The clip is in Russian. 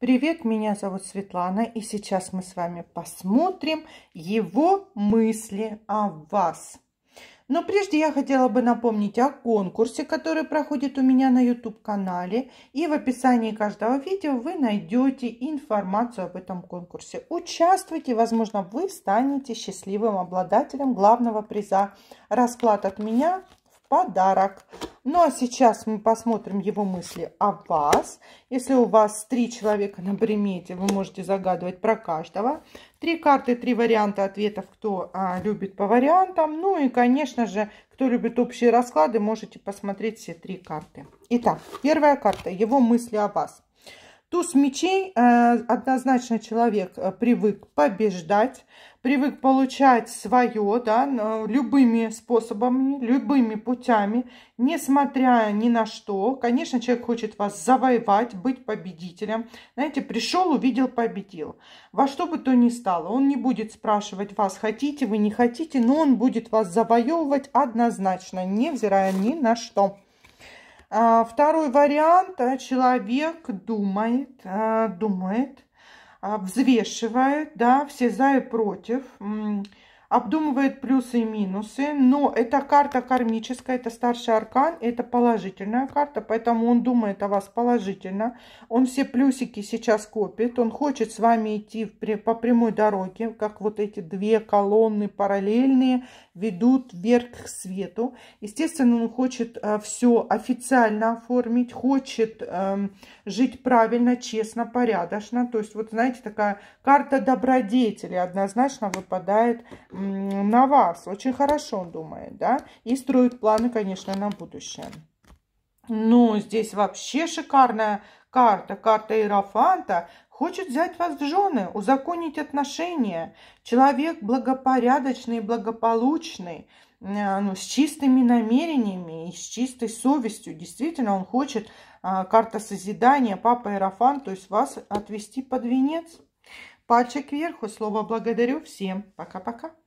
Привет, меня зовут Светлана, и сейчас мы с вами посмотрим его мысли о вас. Но прежде я хотела бы напомнить о конкурсе, который проходит у меня на YouTube-канале. И в описании каждого видео вы найдете информацию об этом конкурсе. Участвуйте, возможно, вы станете счастливым обладателем главного приза. Расклад от меня в подарок. Ну, а сейчас мы посмотрим его мысли о вас. Если у вас три человека на примете, вы можете загадывать про каждого. Три карты, три варианта ответов, кто а, любит по вариантам. Ну и, конечно же, кто любит общие расклады, можете посмотреть все три карты. Итак, первая карта, его мысли о вас. Туз мечей э, однозначно человек э, привык побеждать, привык получать свое, да, любыми способами, любыми путями, несмотря ни на что. Конечно, человек хочет вас завоевать, быть победителем. Знаете, пришел, увидел, победил. Во что бы то ни стало, он не будет спрашивать вас, хотите вы, не хотите, но он будет вас завоевывать однозначно, невзирая ни на что. А, второй вариант. Э, человек думает, э, думает, а, взвешивает, да, все за и против обдумывает плюсы и минусы, но это карта кармическая, это старший аркан, это положительная карта, поэтому он думает о вас положительно, он все плюсики сейчас копит, он хочет с вами идти в, по прямой дороге, как вот эти две колонны параллельные ведут вверх к свету. Естественно, он хочет э, все официально оформить, хочет э, жить правильно, честно, порядочно, то есть вот знаете, такая карта добродетели однозначно выпадает на вас. Очень хорошо он думает, да? И строит планы, конечно, на будущее. Но ну, здесь вообще шикарная карта, карта Иерофанта, хочет взять вас в жены, узаконить отношения. Человек благопорядочный, благополучный, э, ну, с чистыми намерениями и с чистой совестью. Действительно, он хочет а, карта созидания, папа Иерофан, то есть вас отвести под венец. Пальчик кверху, слово благодарю всем. Пока-пока.